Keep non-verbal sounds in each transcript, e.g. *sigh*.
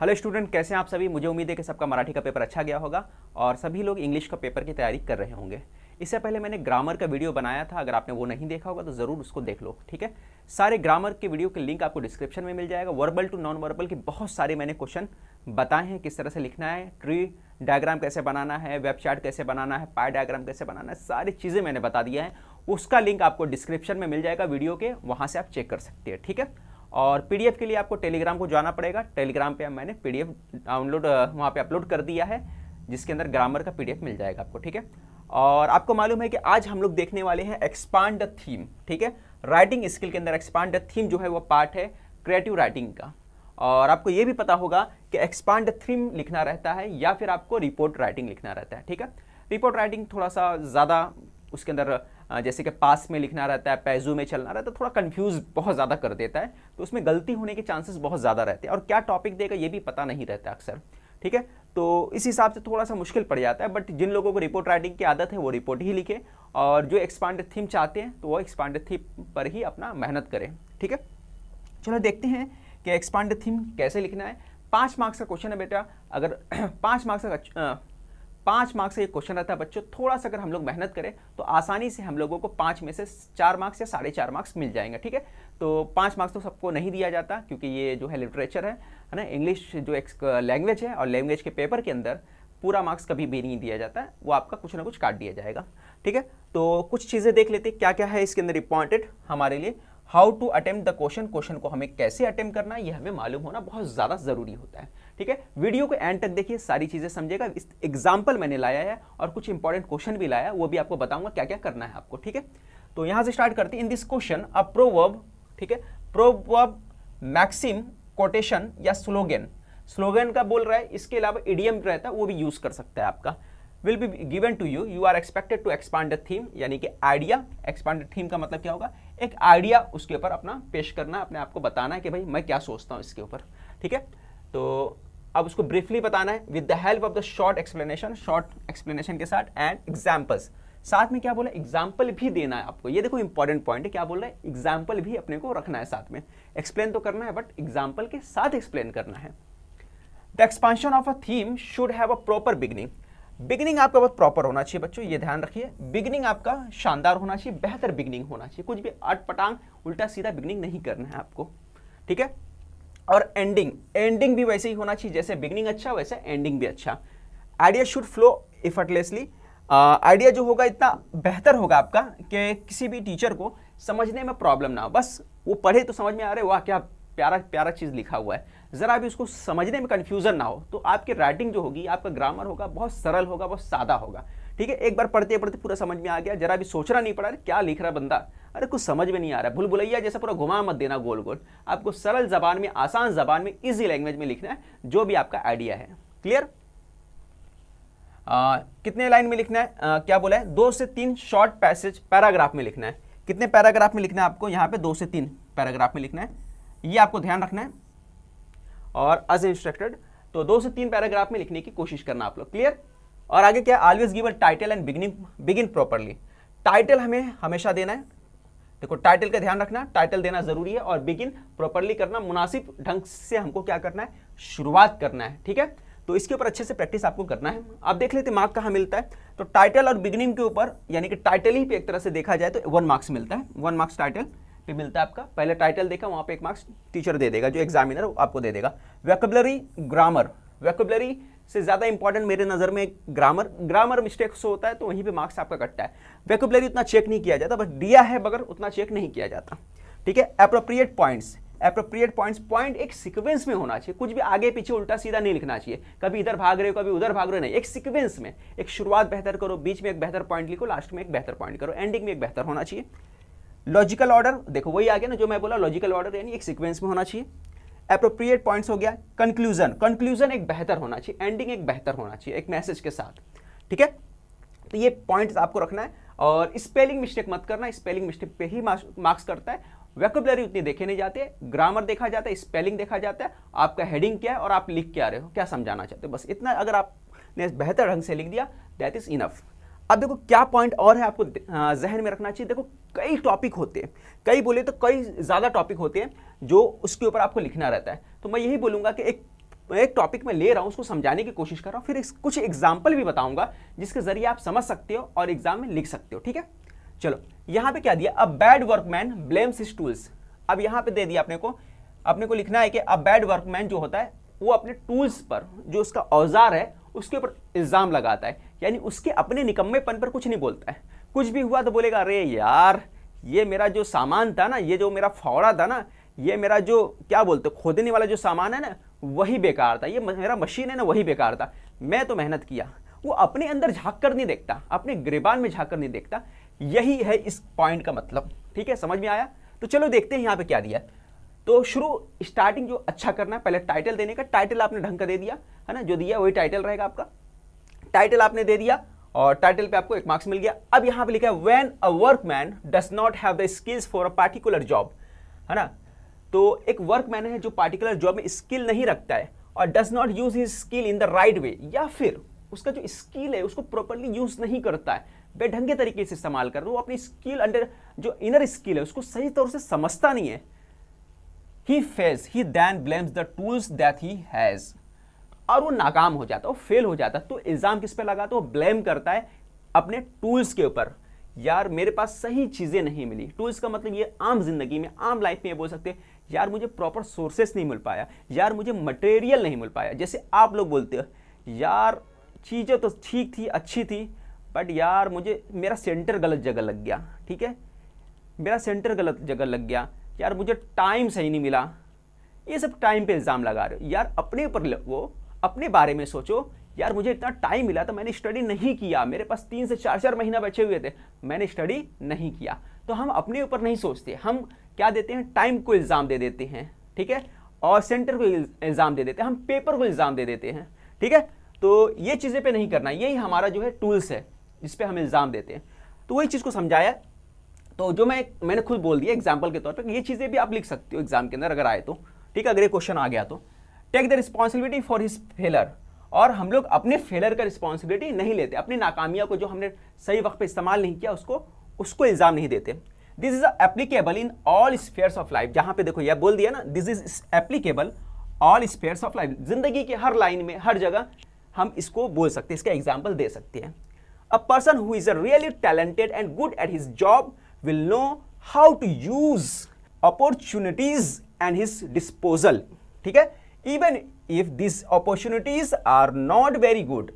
hello student कैसे हैं आप सभी मुझे उम्मीद है कि सबका मराठी का पेपर अच्छा गया होगा और सभी लोग इंग्लिश का पेपर की तैयारी कर रहे होंगे इससे पहले मैंने ग्रामर का वीडियो बनाया था अगर आपने वो नहीं देखा होगा तो ज़रूर उसको देख लो ठीक है सारे ग्रामर के वीडियो के लिंक आपको डिस्क्रिप्शन में मिल जाएगा वर्बल टू नॉन वर्बल के बहुत सारे मैंने क्वेश्चन बताए हैं किस तरह से लिखना है ट्री डायग्राम कैसे बनाना है वेबसाइट कैसे बनाना है पाई डायग्राम कैसे बनाना है सारी चीज़ें मैंने बता दिया है उसका लिंक आपको डिस्क्रिप्शन में मिल जाएगा वीडियो के वहाँ से आप चेक कर सकते हैं ठीक है और पीडीएफ के लिए आपको टेलीग्राम को जाना पड़ेगा टेलीग्राम पे मैंने पीडीएफ डाउनलोड वहाँ पे अपलोड कर दिया है जिसके अंदर ग्रामर का पीडीएफ मिल जाएगा आपको ठीक है और आपको मालूम है कि आज हम लोग देखने वाले हैं एक्सपांड थीम ठीक है राइटिंग स्किल के अंदर एक्सपांड थीम जो है वो पार्ट है क्रिएटिव राइटिंग का और आपको ये भी पता होगा कि एक्सपांड थीम लिखना रहता है या फिर आपको रिपोर्ट राइटिंग लिखना रहता है ठीक है रिपोर्ट राइटिंग थोड़ा सा ज़्यादा उसके अंदर जैसे कि पास में लिखना रहता है पैजू में चलना रहता है तो थोड़ा कन्फ्यूज बहुत ज़्यादा कर देता है तो उसमें गलती होने के चांसेस बहुत ज़्यादा रहते हैं और क्या टॉपिक देगा ये भी पता नहीं रहता अक्सर ठीक है तो इस हिसाब से थोड़ा सा मुश्किल पड़ जाता है बट जिन लोगों को रिपोर्ट राइटिंग की आदत है वो रिपोर्ट ही लिखे और जो एक्सपांडेड थीम चाहते हैं तो वो एक्सपांडेड थीम पर ही अपना मेहनत करें ठीक है चलो देखते हैं कि एक्सपांडेड थीम कैसे लिखना है पाँच मार्क्स का क्वेश्चन है बेटा अगर *clears throat* पाँच मार्क्स का पाँच मार्क्स का ये क्वेश्चन रहता है बच्चों थोड़ा सा अगर हम लोग मेहनत करें तो आसानी से हम लोगों को पाँच में से चार मार्क्स या साढ़े चार मार्क्स मिल जाएंगे ठीक है तो पाँच मार्क्स तो सबको नहीं दिया जाता क्योंकि ये जो है लिटरेचर है है ना इंग्लिश जो एक लैंग्वेज है और लैंग्वेज के पेपर के अंदर पूरा मार्क्स कभी भी नहीं दिया जाता है वो आपका कुछ ना कुछ काट दिया जाएगा ठीक है तो कुछ चीज़ें देख लेते क्या क्या है इसके अंदर इंपॉर्टेंट हमारे लिए how to attempt the question question को हमें कैसे अटेम्प्ट करना है यह हमें मालूम होना बहुत ज़्यादा ज़रूरी होता है ठीक है वीडियो को एंड तक देखिए सारी चीज़ें समझेगा इस एग्जाम्पल मैंने लाया है और कुछ इंपॉर्टेंट क्वेश्चन भी लाया है वो भी आपको बताऊंगा क्या क्या करना है आपको ठीक है तो यहाँ से स्टार्ट करते हैं in this question a proverb ठीक है प्रोवर्ब मैक्सिम कोटेशन या स्लोगन स्लोगन का बोल रहा है इसके अलावा इडियम रहता है वो भी यूज़ कर सकता है आपका will be given to you you are expected to expand theme यानी कि आइडिया एक्सपांड थीम का मतलब क्या होगा एक आइडिया उसके ऊपर अपना पेश करना अपने आप को बताना है कि भाई मैं क्या सोचता हूँ इसके ऊपर ठीक है तो अब उसको ब्रीफली बताना है with the help of the short explanation short explanation के साथ एंड एग्जाम्पल्स साथ में क्या बोला एग्जाम्पल भी देना है आपको ये देखो इंपॉर्टेंट पॉइंट है क्या बोल रहे हैं एग्जाम्पल भी अपने को रखना है साथ में एक्सप्लेन तो करना है बट एग्जाम्पल के साथ एक्सप्लेन करना है the expansion of a theme should have a proper beginning beginning आपका बहुत प्रॉपर होना चाहिए बच्चों ये ध्यान रखिए बिगनिंग आपका शानदार होना चाहिए बेहतर बिगनिंग होना चाहिए कुछ भी अटपटांग उल्टा सीधा बिगनिंग नहीं करना है आपको ठीक है और एंडिंग एंडिंग भी वैसे ही होना चाहिए जैसे बिगनिंग अच्छा वैसे एंडिंग भी अच्छा idea should flow effortlessly idea जो होगा इतना बेहतर होगा आपका कि किसी भी टीचर को समझने में प्रॉब्लम ना हो बस वो पढ़े तो समझ में आ रहे वाह क्या प्यारा प्यारा चीज़ लिखा हुआ है ज़रा भी उसको समझने में कन्फ्यूज़न ना हो तो आपकी राइटिंग जो होगी आपका ग्रामर होगा बहुत सरल होगा बहुत सादा होगा ठीक है एक बार पढ़ते पढ़ते पूरा समझ में आ गया जरा भी सोचना नहीं पड़ा क्या लिख रहा बंदा अरे कुछ समझ में नहीं आ रहा भूल भुलैया जैसा पूरा घुमा मत देना गोल गोल आपको सरल जबान में आसान जबान में ईजी लैंग्वेज में लिखना है जो भी आपका आइडिया है क्लियर कितने लाइन में लिखना है आ, क्या बोला है दो से तीन शॉर्ट पैसेज पैराग्राफ में लिखना है कितने पैराग्राफ में लिखना है आपको यहाँ पे दो से तीन पैराग्राफ में लिखना है ये आपको ध्यान रखना है और अज इंस्ट्रक्टेड तो दो से तीन पैराग्राफ में लिखने की कोशिश करना आप लोग क्लियर और आगे क्या always give a title and beginning begin properly title हमें हमेशा देना है देखो टाइटल का ध्यान रखना टाइटल देना जरूरी है और बिगिन प्रॉपरली करना मुनासिब ढंग से हमको क्या करना है शुरुआत करना है ठीक है तो इसके ऊपर अच्छे से प्रैक्टिस आपको करना है आप देख लेते मार्क कहाँ मिलता है तो टाइटल और बिगनिंग के ऊपर यानी कि टाइटल ही पे एक तरह से देखा जाए तो वन मार्क्स मिलता है वन मार्क्स टाइटल पे मिलता है आपका पहले टाइटल देखा वहाँ पे एक मार्क्स टीचर दे देगा जो एग्जामिनर आपको दे देगा वैकबलरी ग्रामर वैकबलरी से ज़्यादा इंपॉर्टेंट मेरे नज़र में ग्रामर ग्रामर मिस्टेक्स होता है तो वहीं पे मार्क्स आपका कटता है वैकबलरी उतना चेक नहीं किया जाता बस दिया है मगर उतना चेक नहीं किया जाता ठीक है appropriate points appropriate points point एक सिक्वेंस में होना चाहिए कुछ भी आगे पीछे उल्टा सीधा नहीं लिखना चाहिए कभी इधर भाग रहे हो कभी उधर भाग रहे हो नहीं एक सिक्वेंस में एक शुरुआत बेहतर करो बीच में एक बेहतर पॉइंट लिखो लास्ट में एक बेहतर पॉइंट करो एंडिंग में एक बेहतर होना चाहिए लॉजिकल ऑर्डर देखो वही आ गया ना जो मैं बोला लॉजिकल ऑर्डर यानी एक सीक्वेंस में होना चाहिए अप्रोप्रिएट पॉइंट्स हो गया कंक्लूजन कंक्लूजन एक बेहतर होना चाहिए एंडिंग एक बेहतर होना चाहिए एक मैसेज के साथ ठीक है तो ये पॉइंट्स आपको रखना है और स्पेलिंग मिस्टेक मत करना स्पेलिंग मिस्टेक पे ही मार्क्स करता है वैकुबलरी उतनी देखे नहीं जाते ग्रामर देखा जाता है स्पेलिंग देखा जाता है आपका हेडिंग क्या है और आप लिख क्या रहे हो क्या समझाना चाहते हो बस इतना अगर आपने बेहतर ढंग से लिख दिया दैट इज इनफ अब देखो क्या पॉइंट और है आपको जहन में रखना चाहिए देखो कई टॉपिक होते हैं कई बोले तो कई ज़्यादा टॉपिक होते हैं जो उसके ऊपर आपको लिखना रहता है तो मैं यही बोलूँगा कि एक एक टॉपिक मैं ले रहा हूँ उसको समझाने की कोशिश कर रहा हूँ फिर कुछ एग्जाम्पल भी बताऊँगा जिसके ज़रिए आप समझ सकते हो और एग्जाम में लिख सकते हो ठीक है चलो यहाँ पे क्या दिया a bad workman blames his tools अब यहाँ पे दे दिया अपने को अपने को लिखना है कि अ बैड वर्कमैन जो होता है वो अपने टूल्स पर जो उसका औजार है उसके ऊपर इल्ज़ाम लगाता है यानी उसके अपने निकम्मेपन पर कुछ नहीं बोलता है कुछ भी हुआ तो बोलेगा अरे यार ये मेरा जो सामान था ना ये जो मेरा फावड़ा था ना ये मेरा जो क्या बोलते खोदने वाला जो सामान है ना वही बेकार था ये मेरा मशीन है ना वही बेकार था मैं तो मेहनत किया वो अपने अंदर झाँक कर नहीं देखता अपने गिरबान में झाँक कर नहीं देखता यही है इस पॉइंट का मतलब ठीक है समझ में आया तो चलो देखते हैं यहाँ पे क्या दिया है तो शुरू स्टार्टिंग जो अच्छा करना है पहले टाइटल देने का टाइटल आपने ढंग का दे दिया है ना जो दिया वही टाइटल रहेगा आपका टाइटल आपने दे दिया और टाइटल पे आपको एक मार्क्स मिल गया अब यहां पे लिखा है when a workman does not have the skills for a particular job है ना तो एक वर्कमैन है जो पार्टिकुलर जॉब में स्किल नहीं रखता है और does not use his skill in the right way या फिर उसका जो स्किल है उसको प्रॉपरली यूज नहीं करता है बेढंगे तरीके से इस्तेमाल कर रहा वो अपनी स्किल अंडर जो इनर स्किल है उसको सही तौर से समझता नहीं है he fails he then blames the tools that he has और वो नाकाम हो जाता है वो फेल हो जाता है तो इल्ज़ाम किस पे लगाता है वो ब्लेम करता है अपने टूल्स के ऊपर यार मेरे पास सही चीज़ें नहीं मिली टूल्स का मतलब ये आम जिंदगी में आम लाइफ में ये बोल सकते हैं यार मुझे प्रॉपर सोर्सेस नहीं मिल पाया यार मुझे मटेरियल नहीं मिल पाया जैसे आप लोग बोलते हो यार चीज़ें तो ठीक थी अच्छी थी बट यार मुझे मेरा सेंटर गलत जगह लग गया ठीक है मेरा सेंटर गलत जगह लग गया यार मुझे टाइम सही नहीं मिला ये सब टाइम पे इल्ज़ाम लगा रहे हो यार अपने ऊपर वो अपने बारे में सोचो यार मुझे इतना टाइम मिला तो मैंने स्टडी नहीं किया मेरे पास तीन से चार चार महीना बचे हुए थे मैंने स्टडी नहीं किया तो हम अपने ऊपर नहीं सोचते हम क्या देते हैं टाइम को इल्ज़ाम दे देते हैं ठीक है और सेंटर को इल्ज़ाम दे देते हैं हम पेपर को इल्ज़ाम दे देते हैं ठीक है तो ये चीज़ें पे नहीं करना यही हमारा जो है टूल्स है जिस पर हम इल्ज़ाम देते हैं तो वही चीज़ को समझाया तो जो मैं मैंने खुद बोल दिया एग्जाम्पल के तौर पर ये चीज़ें भी आप लिख सकते हो एग्जाम के अंदर अगर आए तो ठीक है अगर ये क्वेश्चन आ गया तो take the responsibility for his failure और हम लोग अपने फेलर का रिस्पॉन्सिबिलिटी नहीं लेते अपनी नाकामिया को जो हमने सही वक्त पर इस्तेमाल नहीं किया उसको उसको इल्ज़ाम नहीं देते this is applicable in all spheres of life जहाँ पे देखो यह बोल दिया ना this is applicable all spheres of life जिंदगी के हर लाइन में हर जगह हम इसको बोल सकते हैं इसका एग्जाम्पल दे सकते हैं a person who is a really talented and good at his job will know how to use opportunities and his disposal ठीक है even if this opportunities are not very good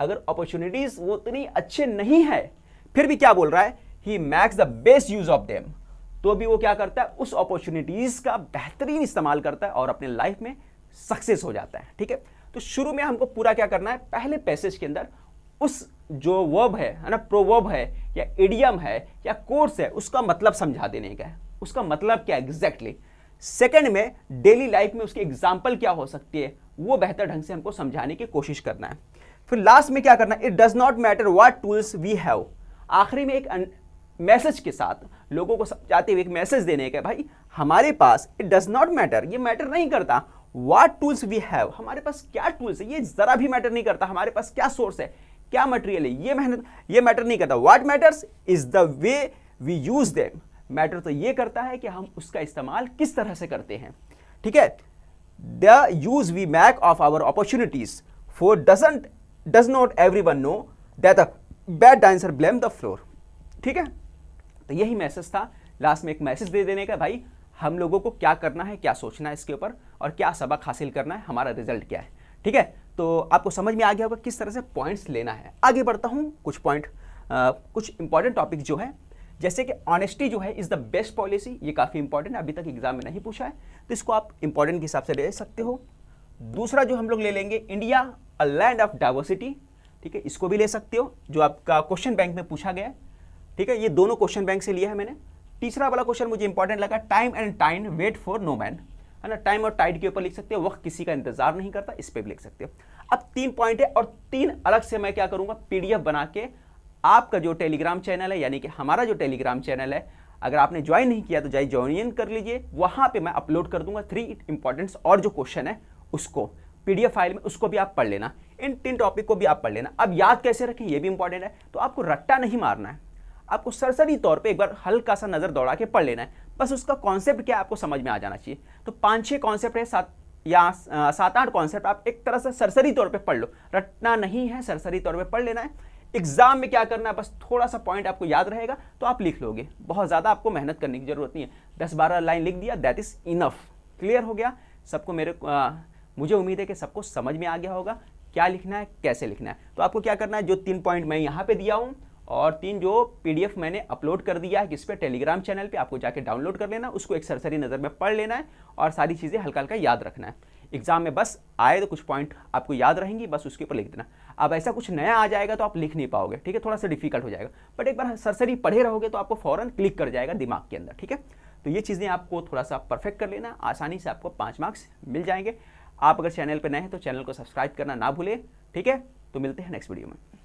अगर अपॉर्चुनिटीज वो उतनी अच्छे नहीं है फिर भी क्या बोल रहा है he makes the best use of them तो भी वो क्या करता है उस अपॉर्चुनिटीज का बेहतरीन इस्तेमाल करता है और अपने लाइफ में सक्सेस हो जाता है ठीक है तो शुरू में हमको पूरा क्या करना है पहले पैसेज के अंदर उस जो वर्ब है है ना प्रोवर्ब है या एडियम है या कोर्स है उसका मतलब समझा देने का है उसका मतलब क्या एग्जैक्टली सेकेंड सेकंड में डेली लाइफ में उसकी एग्जाम्पल क्या हो सकती है वो बेहतर ढंग से हमको समझाने की कोशिश करना है फिर लास्ट में क्या करना है it does not matter what tools we have आखिरी में एक मैसेज के साथ लोगों को समझाते हुए एक मैसेज देने का भाई हमारे पास इट डज नॉट मैटर ये मैटर नहीं करता वाट टूल्स वी हैव हमारे पास क्या टूल्स है ये ज़रा भी मैटर नहीं करता हमारे पास क्या सोर्स है क्या मटेरियल है ये मेहनत ये मैटर नहीं करता what matters is the way we use them matter तो ये करता है कि हम उसका इस्तेमाल किस तरह से करते हैं ठीक है the use we make of our opportunities for doesn't does not everyone know that bad dancer blame the floor ठीक है तो यही मैसेज था लास्ट में एक मैसेज दे देने का भाई हम लोगों को क्या करना है क्या सोचना है इसके ऊपर और क्या सबक हासिल करना है हमारा रिजल्ट क्या है ठीक है तो आपको समझ में आ गया होगा किस तरह से पॉइंट्स लेना है आगे बढ़ता हूँ कुछ पॉइंट कुछ इंपॉर्टेंट टॉपिक जो है जैसे कि ऑनेस्टी जो है इज़ द बेस्ट पॉलिसी ये काफ़ी इंपॉर्टेंट अभी तक एग्जाम में नहीं पूछा है तो इसको आप इंपॉर्टेंट के हिसाब से ले सकते हो दूसरा जो हम लोग ले लेंगे India a land of diversity ठीक है इसको भी ले सकते हो जो आपका क्वेश्चन बैंक में पूछा गया है ठीक है ये दोनों क्वेश्चन बैंक से लिया है मैंने तीसरा वाला क्वेश्चन मुझे इंपॉर्टेंट लगा time and time wait for no man है ना टाइम और टाइड के ऊपर लिख सकते हो वक्त किसी का इंतजार नहीं करता इस पर भी लिख सकते हो अब तीन पॉइंट है और तीन अलग से मैं क्या करूँगा पी बना के आपका जो टेलीग्राम चैनल है यानी कि हमारा जो टेलीग्राम चैनल है अगर आपने ज्वाइन नहीं किया तो जाइए ज्वाइन कर लीजिए वहाँ पे मैं अपलोड कर दूंगा थ्री इंपॉर्टेंट्स और जो क्वेश्चन है उसको पीडीएफ फाइल में उसको भी आप पढ़ लेना इन तीन टॉपिक को भी आप पढ़ लेना अब याद कैसे रखें ये भी इंपॉर्टेंट है तो आपको रट्टा नहीं मारना है आपको सरसरी तौर पे एक बार हल्का सा नज़र दौड़ा के पढ़ लेना है बस उसका कॉन्सेप्ट क्या आपको समझ में आ जाना चाहिए तो पाँच छः कॉन्सेप्ट है सात या सात आठ कॉन्सेप्ट आप एक तरह से सरसरी तौर पे पढ़ लो रटना नहीं है सरसरी तौर पे पढ़ लेना है एग्जाम में क्या करना है बस थोड़ा सा पॉइंट आपको याद रहेगा तो आप लिख लोगे बहुत ज़्यादा आपको मेहनत करने की जरूरत नहीं है दस बारह लाइन लिख दिया दैट इज़ इनफ क्लियर हो गया सबको मेरे आ, मुझे उम्मीद है कि सबको समझ में आ गया होगा क्या लिखना है कैसे लिखना है तो आपको क्या करना है जो तीन पॉइंट मैं यहाँ पे दिया हूँ और तीन जो पीडीएफ मैंने अपलोड कर दिया है किस पे टेलीग्राम चैनल पे आपको जाके डाउनलोड कर लेना उसको एक सरसरी नज़र में पढ़ लेना है और सारी चीज़ें हल्का हल्का याद रखना है एग्जाम में बस आए तो कुछ पॉइंट आपको याद रहेंगी बस उसके ऊपर लिख देना अब ऐसा कुछ नया आ जाएगा तो आप लिख नहीं पाओगे ठीक है थोड़ा सा डिफिकल्ट हो जाएगा बट एक बार सरसरी पढ़े रहोगे तो आपको फ़ौरन क्लिक कर जाएगा दिमाग के अंदर ठीक है तो ये चीज़ें आपको थोड़ा सा परफेक्ट कर लेना आसानी से आपको पाँच मार्क्स मिल जाएंगे आप अगर चैनल पर नए हैं तो चैनल को सब्सक्राइब करना ना भूलें ठीक है तो मिलते हैं नेक्स्ट वीडियो में